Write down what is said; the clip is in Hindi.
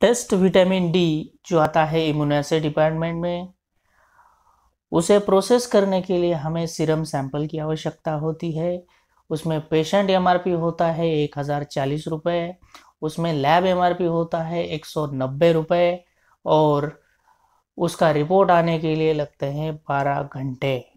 टेस्ट विटामिन डी जो आता है इम्यूनासे डिपार्टमेंट में उसे प्रोसेस करने के लिए हमें सीरम सैंपल की आवश्यकता होती है उसमें पेशेंट एमआरपी होता है एक हज़ार चालीस रुपये उसमें लैब एमआरपी होता है एक सौ नब्बे रुपये और उसका रिपोर्ट आने के लिए लगते हैं बारह घंटे